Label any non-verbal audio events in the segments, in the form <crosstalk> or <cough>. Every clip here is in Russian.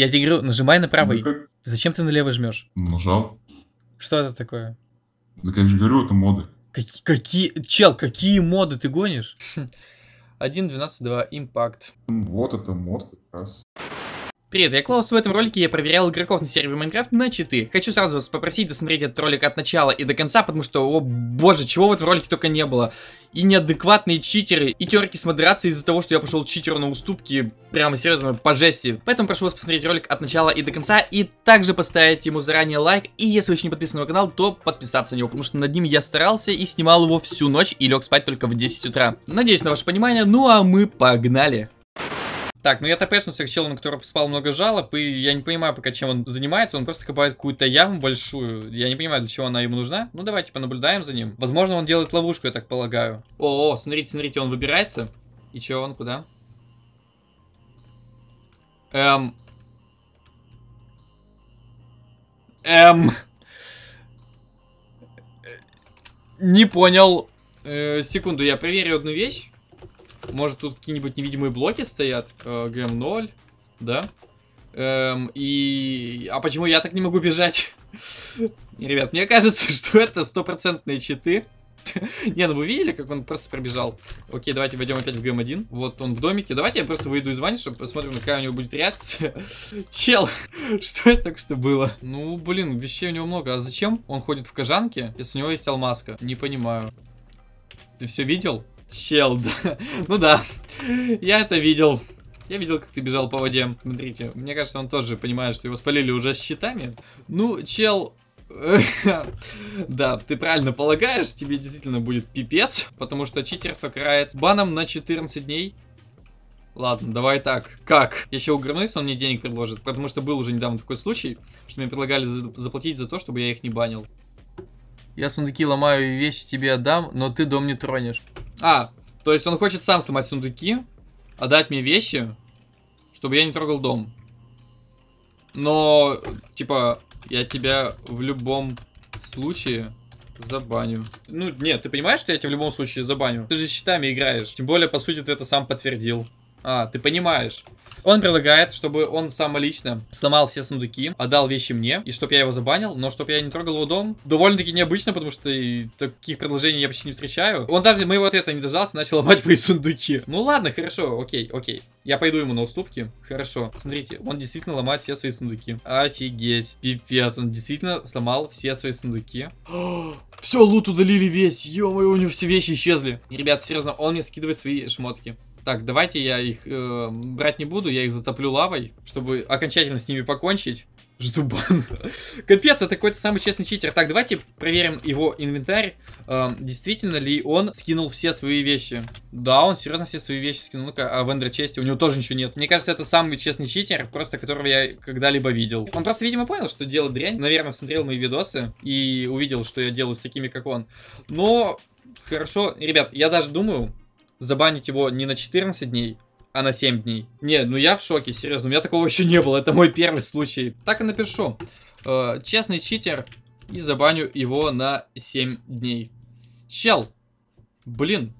Я тебе говорю, нажимай на правый. Да как... Зачем ты налево жмешь? Нажал. Что это такое? Да как же говорю, это моды. Какие, какие, чел, какие моды ты гонишь? 1.12.2 хм. Impact. Вот это мод как раз. Привет, я Клаус, в этом ролике я проверял игроков на сервере Майнкрафт на читы. Хочу сразу вас попросить досмотреть этот ролик от начала и до конца, потому что, о боже, чего в этом ролике только не было. И неадекватные читеры, и терки с модерацией из-за того, что я пошел читеру на уступки, прямо серьезно, по жести. Поэтому прошу вас посмотреть ролик от начала и до конца, и также поставить ему заранее лайк, и если вы еще не подписаны на канал, то подписаться на него, потому что над ним я старался и снимал его всю ночь и лег спать только в 10 утра. Надеюсь на ваше понимание, ну а мы погнали. Так, ну я на всех чел, на которого поспал много жалоб, и я не понимаю пока, чем он занимается. Он просто копает какую-то яму большую. Я не понимаю, для чего она ему нужна. Ну давайте понаблюдаем за ним. Возможно, он делает ловушку, я так полагаю. О, -о, -о смотрите, смотрите, он выбирается. И чё он, куда? Эм... Эм... Э, не понял. Э, секунду, я проверю одну вещь. Может, тут какие-нибудь невидимые блоки стоят? Э, ГМ 0, да? Эм, и... А почему я так не могу бежать? <laughs> Ребят, мне кажется, <laughs> что это стопроцентные читы. <laughs> Не, ну вы видели, как он просто пробежал? Окей, давайте войдем опять в ГМ-1. Вот он в домике. Давайте я просто выйду из ванни, чтобы посмотрим, какая у него будет реакция. Чел, что это так что было? Ну, блин, вещей у него много. А зачем он ходит в кожанке, если у него есть алмазка? Не понимаю. Ты все видел? Чел, да. Ну да, я это видел. Я видел, как ты бежал по воде. Смотрите, мне кажется, он тоже понимает, что его спалили уже с щитами. Ну, чел... <laughs> Да, ты правильно полагаешь, тебе действительно будет пипец, потому что читерство карается баном на 14 дней. Ладно, давай так. Как? Я еще угорнусь, он мне денег предложит, потому что был уже недавно такой случай, что мне предлагали заплатить за то, чтобы я их не банил. Я сундуки ломаю и вещи тебе отдам, но ты дом не тронешь. А, то есть он хочет сам сломать сундуки, отдать мне вещи, чтобы я не трогал дом. Но, типа, я тебя в любом случае забаню. Ну, нет, ты понимаешь, что я тебя в любом случае забаню? Ты же с щитами играешь. Тем более, по сути, ты это сам подтвердил. А, ты понимаешь. Он предлагает, чтобы он самолично сломал все сундуки, отдал вещи мне, и чтобы я его забанил, но чтобы я не трогал его дом. Довольно-таки необычно, потому что таких предложений я почти не встречаю. Он даже моего ответа не дождался, начал ломать мои сундуки. Ну ладно, хорошо, окей, окей. Я пойду ему на уступки. Хорошо. Смотрите, он действительно ломает все свои сундуки. Офигеть. Пипец, он действительно сломал все свои сундуки. <gasps> Все, лут удалили весь. ё у него все вещи исчезли. Ребят, серьезно, он мне скидывает свои шмотки. Так, давайте я их э, брать не буду, я их затоплю лавой, чтобы окончательно с ними покончить. Жду бан. <laughs> Капец, это какой-то самый честный читер. Так, давайте проверим его инвентарь. Эм, действительно ли он скинул все свои вещи? Да, он серьезно все свои вещи скинул. Ну-ка, а в Эндер Чести у него тоже ничего нет. Мне кажется, это самый честный читер, просто которого я когда-либо видел. Он просто, видимо, понял, что дело дрянь. Наверное, смотрел мои видосы и увидел, что я делаю с такими, как он. Но, хорошо, ребят, я даже думаю, забанить его не на 14 дней, а на 7 дней. Не, ну я в шоке, серьезно, у меня такого <laughs> еще не было, это мой первый случай. Так и напишу. Э, честный читер и забаню его на 7 дней. Чел, блин,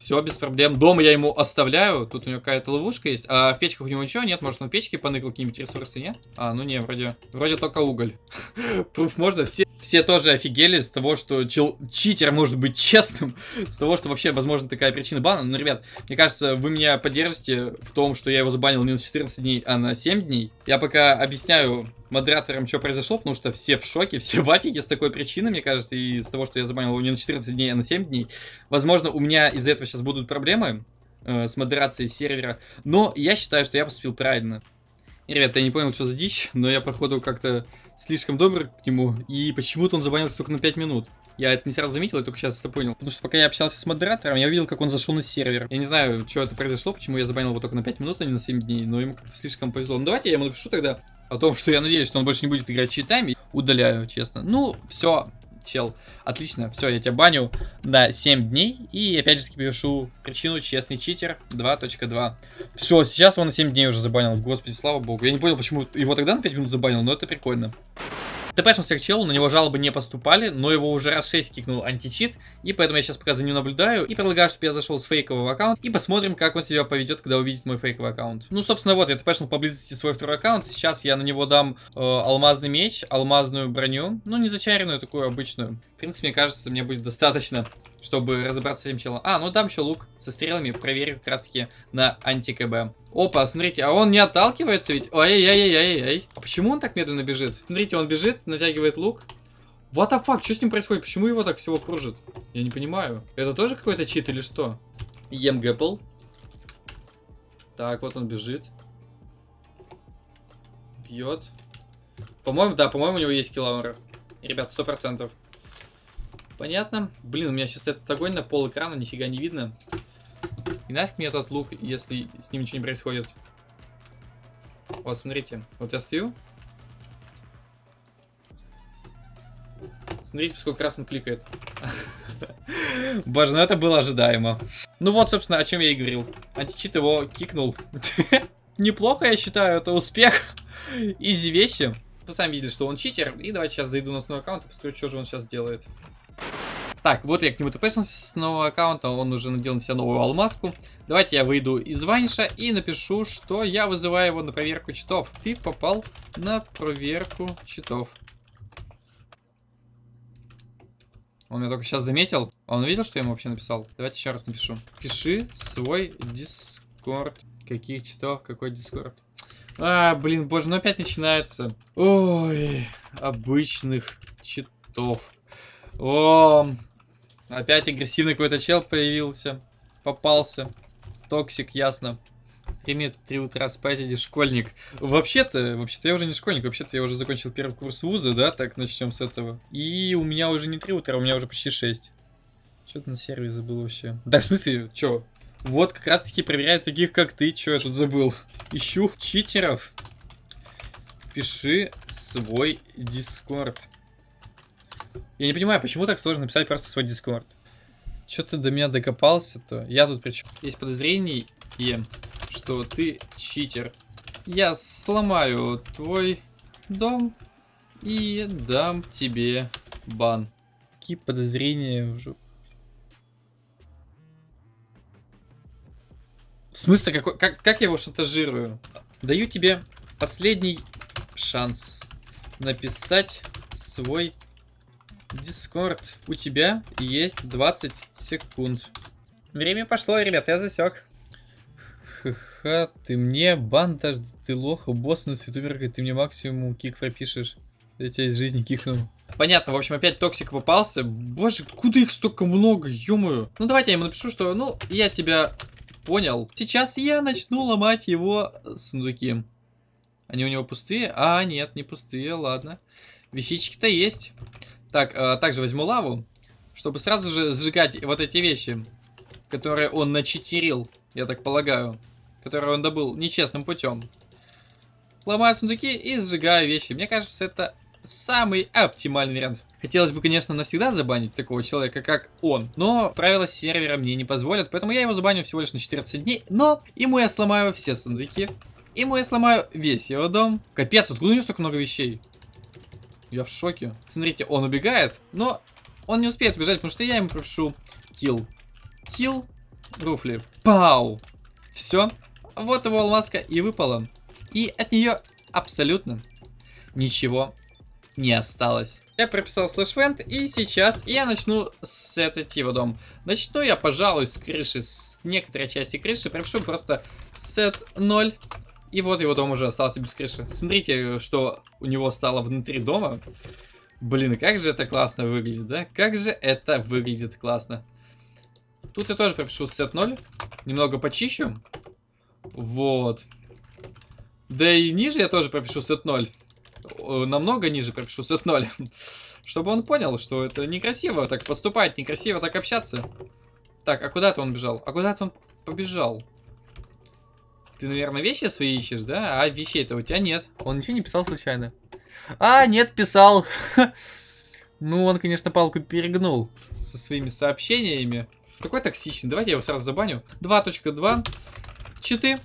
все, без проблем. Дома я ему оставляю. Тут у него какая-то ловушка есть. А в печках у него ничего нет? Может, он в печке поныкал какие-нибудь ресурсы, нет? А, ну не, вроде, вроде только уголь. <laughs> Пруф можно. Все, все тоже офигели с того, что чел, читер может быть честным. с того, что вообще, возможно, такая причина бана. Но, ребят, мне кажется, вы меня поддержите в том, что я его забанил не на 14 дней, а на 7 дней. Я пока объясняю модераторам, что произошло, потому что все в шоке, <laughs> все в афиге с такой причины, мне кажется, и с того, что я забанил его не на 14 дней, а на 7 дней. Возможно, у меня из-за этого сейчас будут проблемы э, с модерацией сервера, но я считаю, что я поступил правильно. Ребята, я не понял, что за дичь, но я, походу, как-то слишком добр к нему, и почему-то он забанился только на 5 минут. Я это не сразу заметил, я только сейчас это понял. Потому что пока я общался с модератором, я увидел, как он зашел на сервер. Я не знаю, что это произошло, почему я забанил его только на 5 минут, а не на 7 дней, но ему как-то слишком повезло. Ну давайте я ему напишу тогда о том, что я надеюсь, что он больше не будет играть читами. Удаляю, честно. Ну, все, чел, отлично, все, я тебя баню на 7 дней, и опять же таки пишу причину честный читер 2.2. Все, сейчас его на 7 дней уже забанил, господи, слава богу. Я не понял, почему его тогда на 5 минут забанил, но это прикольно. ТПшнулся всех челу, на него жалобы не поступали, но его уже раз 6 кикнул античит, и поэтому я сейчас пока за ним наблюдаю и предлагаю, чтобы я зашел с фейкового аккаунта и посмотрим, как он себя поведет, когда увидит мой фейковый аккаунт. Ну, собственно, вот, я ТПшнул поблизости свой второй аккаунт, сейчас я на него дам э, алмазный меч, алмазную броню, ну, не зачаренную, такую обычную. В принципе, мне кажется, мне будет достаточно чтобы разобраться с этим челом. А, ну там еще лук со стрелами, проверю как раз таки на анти-КБ. Опа, смотрите, а он не отталкивается ведь? Ой-ой-ой-ой-ой. А почему он так медленно бежит? Смотрите, он бежит, натягивает лук. What the fuck, что с ним происходит? Почему его так всего кружит? Я не понимаю. Это тоже какой-то чит или что? Ем гэппл. Так, вот он бежит. Бьет. По-моему, да, по-моему, у него есть киллаунер. Ребят, сто процентов. Понятно. Блин, у меня сейчас этот огонь на пол экрана, нифига не видно. И нафиг мне этот лук, если с ним ничего не происходит. Вот, смотрите. Вот я стою. Смотрите, сколько раз он кликает. <laughs> Боже, ну это было ожидаемо. Ну вот, собственно, о чем я и говорил. Античит его кикнул. <laughs> Неплохо, я считаю, это успех. <laughs> Изи вещи. Вы сами видели, что он читер. И давайте сейчас зайду на свой аккаунт и посмотрю, что же он сейчас делает. Так, вот я к нему тпшился с нового аккаунта, он уже надел на себя новую алмазку. Давайте я выйду из ванша и напишу, что я вызываю его на проверку читов. Ты попал на проверку читов. Он меня только сейчас заметил. А он видел, что я ему вообще написал? Давайте еще раз напишу. Пиши свой дискорд. Каких читов, какой дискорд? А, блин, боже, ну опять начинается. Ой, обычных читов. О, Опять агрессивный какой-то чел появился. Попался. Токсик, ясно. Прими три утра спать, иди школьник. Вообще-то, вообще-то я уже не школьник, вообще-то я уже закончил первый курс вуза, да, так начнем с этого. И у меня уже не три утра, у меня уже почти 6. Что-то на сервис забыл вообще. Да, в смысле, чё? Вот как раз-таки проверяют таких, как ты, чё я тут забыл. Ищу читеров. Пиши свой дискорд. Я не понимаю, почему так сложно написать просто свой дискорд. Что ты до меня докопался-то? Я тут причем. Есть подозрение, что ты читер. Я сломаю твой дом и дам тебе бан. Какие подозрения уже? В смысле, какой, как, как я его шантажирую? Даю тебе последний шанс написать свой Дискорд, у тебя есть 20 секунд. Время пошло, ребят, я засек. Ха-ха, ты мне бантаж, ты лох, босс на ютуберкой, ты мне максимум кик пропишешь. Я тебя из жизни кикнул. Понятно, в общем, опять токсик попался. Боже, куда их столько много, ё-моё. Ну, давайте я ему напишу, что, ну, я тебя понял. Сейчас я начну ломать его сундуки. Они у него пустые? А, нет, не пустые, ладно. Вещички-то есть. Так, а, также возьму лаву, чтобы сразу же сжигать вот эти вещи, которые он начитерил, я так полагаю. Которые он добыл нечестным путем. Ломаю сундуки и сжигаю вещи. Мне кажется, это самый оптимальный вариант. Хотелось бы, конечно, навсегда забанить такого человека, как он, но правила сервера мне не позволят, поэтому я его забаню всего лишь на 14 дней, но ему я сломаю все сундуки, ему я сломаю весь его дом. Капец, откуда у него столько много вещей? Я в шоке. Смотрите, он убегает, но он не успеет убежать, потому что я ему пропишу килл. Килл руфли. Пау! Все. Вот его алмазка и выпала. И от нее абсолютно ничего не осталось. Я прописал слэшвент, и сейчас я начну с этот его дом. Начну я, пожалуй, с крыши, с некоторой части крыши. Пропишу просто set 0 и вот его дом уже остался без крыши. Смотрите, что у него стало внутри дома. Блин, как же это классно выглядит, да? Как же это выглядит классно. Тут я тоже пропишу сет 0. Немного почищу. Вот. Да и ниже я тоже пропишу сет 0. Намного ниже пропишу сет 0. <laughs> Чтобы он понял, что это некрасиво так поступать, некрасиво так общаться. Так, а куда-то он бежал? А куда-то он побежал. Ты, наверное, вещи свои ищешь, да? А вещей-то у тебя нет. Он ничего не писал случайно. А, нет, писал. <laughs> Ну, он, конечно, палку перегнул со своими сообщениями. Какой токсичный. Давайте я его сразу забаню. 2.2. Читы.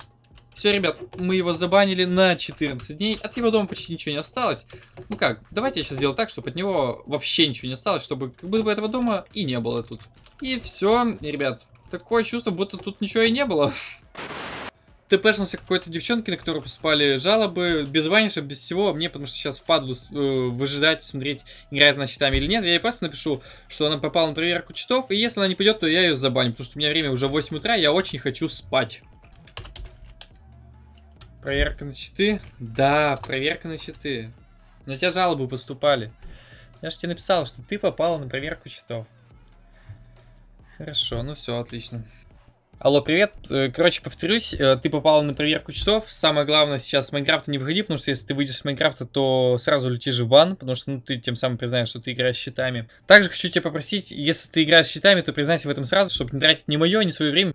Все, ребят, мы его забанили на 14 дней. От его дома почти ничего не осталось. Ну как, давайте я сейчас сделаю так, чтобы от него вообще ничего не осталось, чтобы как будто бы этого дома и не было тут. И все, ребят, такое чувство, будто тут ничего и не было. <laughs> тпшнулся какой-то девчонки на которую поступали жалобы, без ваниша без всего, а мне, потому что сейчас впаду э, выжидать, смотреть, играет она читами или нет, я ей просто напишу, что она попала на проверку читов, и если она не пойдет, то я ее забаню, потому что у меня время уже 8 утра, я очень хочу спать. Проверка на читы? Да, проверка на читы. На тебя жалобы поступали. Я же тебе написал, что ты попала на проверку читов. Хорошо, ну все, отлично. Алло, привет. Э, короче, повторюсь, э, ты попала на проверку часов. Самое главное сейчас с Майнкрафта не выходи, потому что если ты выйдешь с Майнкрафта, то сразу летишь в бан, потому что ну, ты тем самым признаешь, что ты играешь с щитами. Также хочу тебя попросить, если ты играешь с щитами, то признайся в этом сразу, чтобы не тратить ни мое, ни свое время.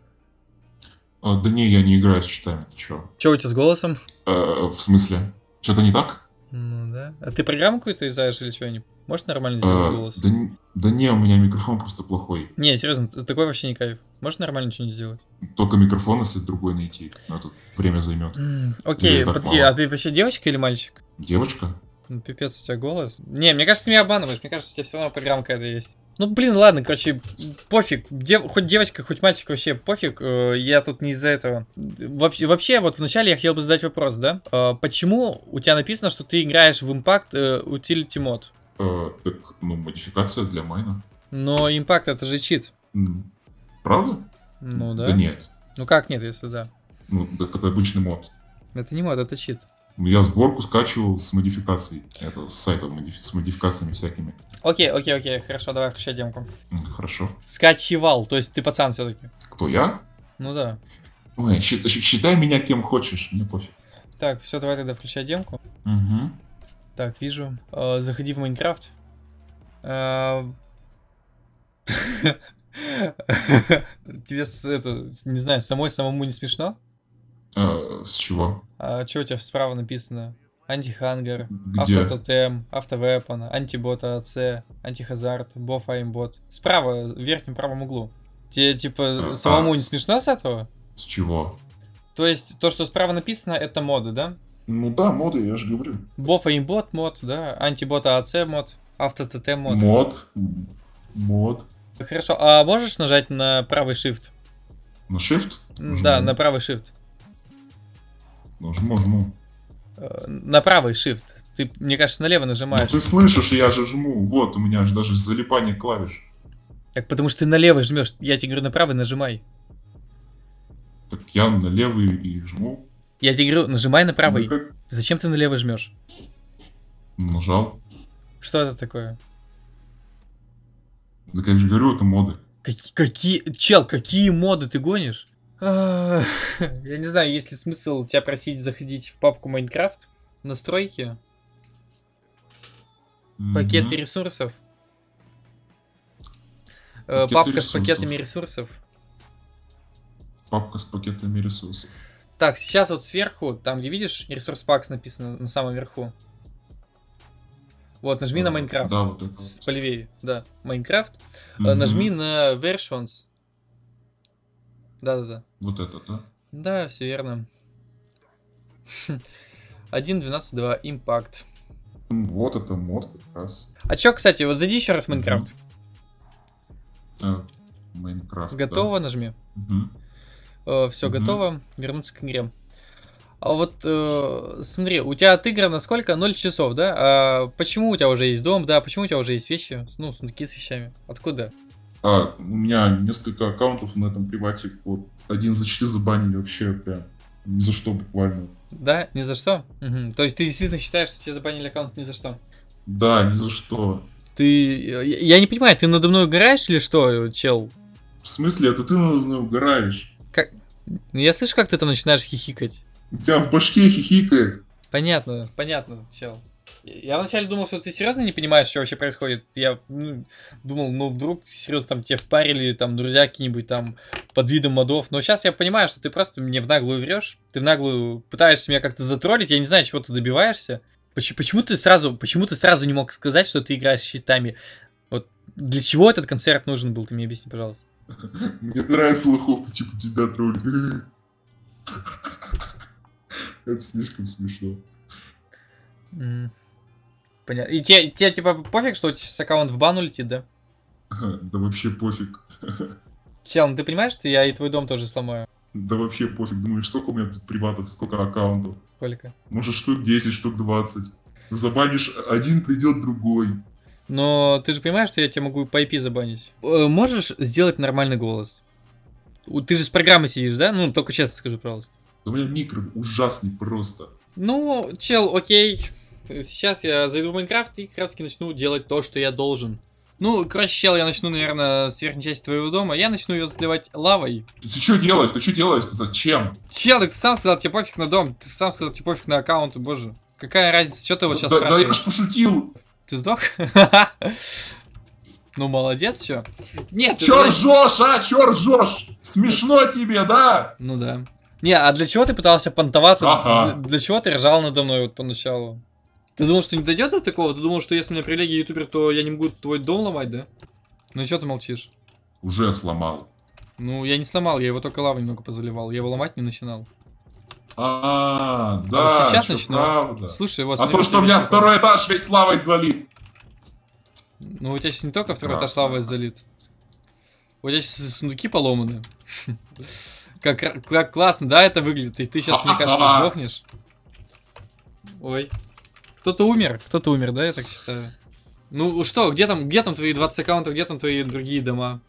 А, да не, я не играю с щитами, ты чё? Чё у тебя с голосом? Э, в смысле? Что-то не так? Ну да. А ты программу какую-то издаешь или что-нибудь? Можешь нормально э, сделать э, голос? Да не... Да не, у меня микрофон просто плохой. Не, серьезно, за такой вообще не кайф. Можешь нормально что-нибудь сделать? Только микрофон, если другой найти. Но а это время займет. Mm, окей, подожди, а ты вообще девочка или мальчик? Девочка. Ну, пипец, у тебя голос. Не, мне кажется, ты меня обманываешь. Мне кажется, у тебя все равно программа это есть. Ну, блин, ладно, короче, пофиг. Дев... Хоть девочка, хоть мальчик, вообще пофиг. Э, я тут не из-за этого. Вообще, вообще, вот вначале я хотел бы задать вопрос, да? А почему у тебя написано, что ты играешь в Impact э, Utility Mode? так, э, э, ну, модификация для майна. Но импакт это же чит. Правда? Ну да. Да нет. Ну как нет, если да? Ну, так это обычный мод. Это не мод, это чит. Ну, я сборку скачивал с модификацией. Это с сайта модифи- с модификациями всякими. Окей, окей, окей, хорошо, давай включай демку. Хорошо. Скачивал, то есть ты пацан все-таки. Кто, я? Ну да. Ой, считай, считай меня кем хочешь, мне пофиг. Так, все, давай тогда включай демку. Угу. Так, вижу. Э, заходи в Майнкрафт. Э, <laughs> тебе с, это, не знаю, самой самому не смешно? Э, с чего? А что у тебя справа написано? Антихангер, автототем, автовепон, антибот АЦ, антихазард, боф аймбот. Справа, в верхнем правом углу. Тебе, типа, э, самому а не смешно с этого? С чего? То есть, то, что справа написано, это моды, да? Ну да, моды, я же говорю. Бофа бот мод, да. антибота АЦ мод. Авто ТТ мод. Мод. Мод. Хорошо, а можешь нажать на правый shift? На shift? Нажму. Да, на правый shift. Нажму, жму. Э, на правый shift. Ты, мне кажется, налево ну, нажимаешь. Ну, ты слышишь, я же жму. Вот, у меня же даже залипание клавиш. Так потому что ты налево жмешь. Я тебе говорю, на правый нажимай. Так я налево и жму. Я тебе говорю, нажимай на правый. Ну, как... Зачем ты на левый жмешь? Нажал. Что это такое? Да как же говорю, это моды. Как, какие, чел, какие моды ты гонишь? А, я не знаю, есть ли смысл тебя просить заходить в папку Майнкрафт, настройки, mm-hmm. пакеты ресурсов, э, Пакеты папка ресурсов. с пакетами ресурсов. Папка с пакетами ресурсов. Так, сейчас вот сверху, там, где видишь, ресурс пакс написано на самом верху. Вот, нажми на э, Майнкрафт. Да, вот это. да. Майнкрафт. Э, нажми на Versions. Да-да-да. Вот это, да? Да, все верно. 1.12.2 <laughs> Impact. Вот это мод как раз. А чё, кстати, вот зайди еще раз в Майнкрафт. Э, Майнкрафт, Готово, нажми. Угу э, все mm готово, вернуться к игре. А вот э, смотри, у тебя отыграно сколько? 0 часов, да? А почему у тебя уже есть дом, да? Почему у тебя уже есть вещи? Ну, сундуки с вещами. Откуда? А, у меня несколько аккаунтов на этом привате. Вот один зачли забанили вообще прям. Ни за что буквально. Да, ни за что? Угу. То есть ты действительно считаешь, что тебе забанили аккаунт ни за что? Да, ни за что. Ты... Я не понимаю, ты надо мной угораешь или что, чел? В смысле? Это ты надо мной угораешь. Ну, я слышу, как ты там начинаешь хихикать. У тебя в башке хихикает. Понятно, понятно, чел. Я вначале думал, что ты серьезно не понимаешь, что вообще происходит. Я ну, думал, ну вдруг серьезно там тебе впарили там друзья какие-нибудь там под видом модов. Но сейчас я понимаю, что ты просто мне в наглую врешь. Ты в наглую пытаешься меня как-то затроллить. Я не знаю, чего ты добиваешься. Почему, почему ты сразу, почему ты сразу не мог сказать, что ты играешь с щитами? Вот для чего этот концерт нужен был? Ты мне объясни, пожалуйста. <laughs> Мне нравится лохов, типа тебя троллит. <laughs> Это слишком смешно. Понятно. И тебе, тебе типа пофиг, что у тебя сейчас аккаунт в бан улетит, да? Да вообще пофиг. Чел, ну ты понимаешь, что я и твой дом тоже сломаю? Да вообще пофиг. Думаешь, сколько у меня тут приватов, сколько аккаунтов? Сколько? Может штук 10, штук 20. Забанишь один, придет другой. Но ты же понимаешь, что я тебя могу по IP забанить. Э, можешь сделать нормальный голос? Ты же с программы сидишь, да? Ну, только честно скажи, пожалуйста. У меня микро ужасный просто. Ну, чел, окей. Сейчас я зайду в Майнкрафт и как раз таки начну делать то, что я должен. Ну, короче, чел, я начну, наверное, с верхней части твоего дома. Я начну ее заливать лавой. Ты, что делаешь? Ты что делаешь? Зачем? Чел, ты сам сказал, тебе пофиг на дом. Ты сам сказал, тебе пофиг на аккаунт, боже. Какая разница, что ты вот сейчас да, да я ж пошутил. Ты сдох? <laughs> Ну, молодец, все. Нет, Чё ржешь, а? Чё ржешь? Смешно тебе, да? Ну да. Не, а для чего ты пытался понтоваться? Ага. Для чего ты ржал надо мной вот поначалу? Ты думал, что не дойдет до такого? Ты думал, что если у меня привилегия ютубер, то я не могу твой дом ломать, да? Ну и что ты молчишь? Уже сломал. Ну, я не сломал, я его только лавой немного позаливал. Я его ломать не начинал. А, да, а сейчас начну. Правда. Слушай, вот. А то, что у меня второй этаж весь славой залит. Ну, у тебя сейчас не только второй этаж славой залит. У тебя сейчас сундуки поломаны. <laughs> Как, как классно, да, это выглядит. И ты сейчас, мне кажется, сдохнешь. Ой. Кто-то умер, кто-то умер, да, я так считаю. Ну что, где там, где там твои 20 аккаунтов, где там твои другие дома?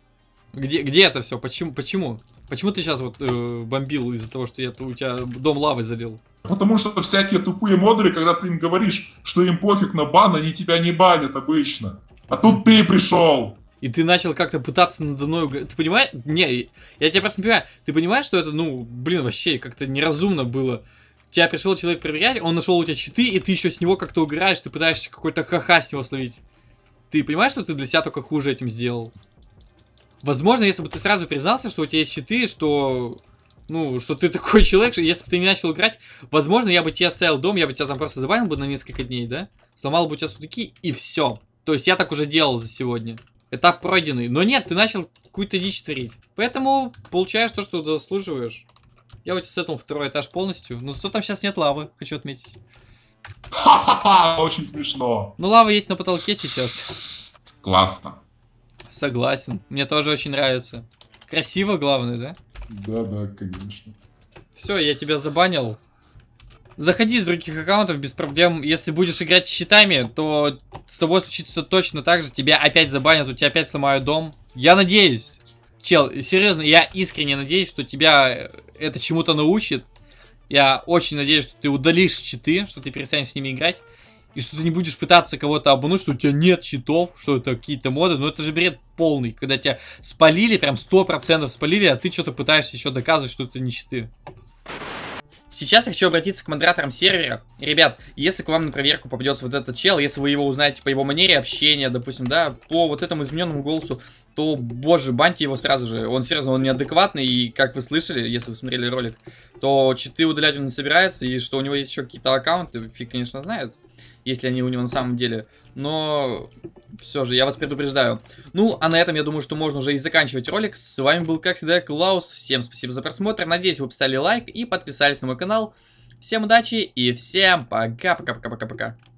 Где, где это все? Почему? Почему? Почему ты сейчас вот э, бомбил из-за того, что я, у тебя дом лавы залил? Потому что всякие тупые модеры, когда ты им говоришь, что им пофиг на бан, они тебя не банят обычно. А тут ты пришел. И ты начал как-то пытаться надо мной... Ты понимаешь? Не, я тебя просто не понимаю. Ты понимаешь, что это, ну, блин, вообще как-то неразумно было. Тебя пришел человек проверять, он нашел у тебя читы, и ты еще с него как-то угораешь, ты пытаешься какой-то хаха с него словить. Ты понимаешь, что ты для себя только хуже этим сделал? Возможно, если бы ты сразу признался, что у тебя есть читы, что... Ну, что ты такой <laughs> человек, что если бы ты не начал играть, возможно, я бы тебе оставил дом, я бы тебя там просто забанил бы на несколько дней, да? Сломал бы у тебя сундуки, и все. То есть я так уже делал за сегодня. Этап пройденный. Но нет, ты начал какую-то дичь творить. Поэтому получаешь то, что заслуживаешь. Я у тебя с этим второй этаж полностью. Но ну, зато там сейчас нет лавы, хочу отметить. Ха-ха-ха, очень смешно. Ну, лава есть на потолке сейчас. Классно. Согласен. Мне тоже очень нравится. Красиво, главное, да? Да, да, конечно. Все, я тебя забанил. Заходи с других аккаунтов без проблем. Если будешь играть с щитами, то с тобой случится точно так же. Тебя опять забанят, у тебя опять сломают дом. Я надеюсь. Чел, серьезно, я искренне надеюсь, что тебя э, это чему-то научит. Я очень надеюсь, что ты удалишь читы, что ты перестанешь с ними играть. И что ты не будешь пытаться кого-то обмануть, что у тебя нет щитов, что это какие-то моды, но это же бред полный, когда тебя спалили, прям 100% спалили, а ты что-то пытаешься еще доказывать, что это не щиты. Сейчас я хочу обратиться к модераторам сервера. Ребят, если к вам на проверку попадется вот этот чел, если вы его узнаете по его манере общения, допустим, да, по вот этому измененному голосу, то, боже, баньте его сразу же. Он серьезно, он неадекватный, и как вы слышали, если вы смотрели ролик, то читы удалять он не собирается, и что у него есть еще какие-то аккаунты, фиг, конечно, знает если они у него на самом деле. Но все же, я вас предупреждаю. Ну, а на этом, я думаю, что можно уже и заканчивать ролик. С вами был, как всегда, Клаус. Всем спасибо за просмотр. Надеюсь, вы поставили лайк и подписались на мой канал. Всем удачи и всем пока-пока-пока-пока-пока.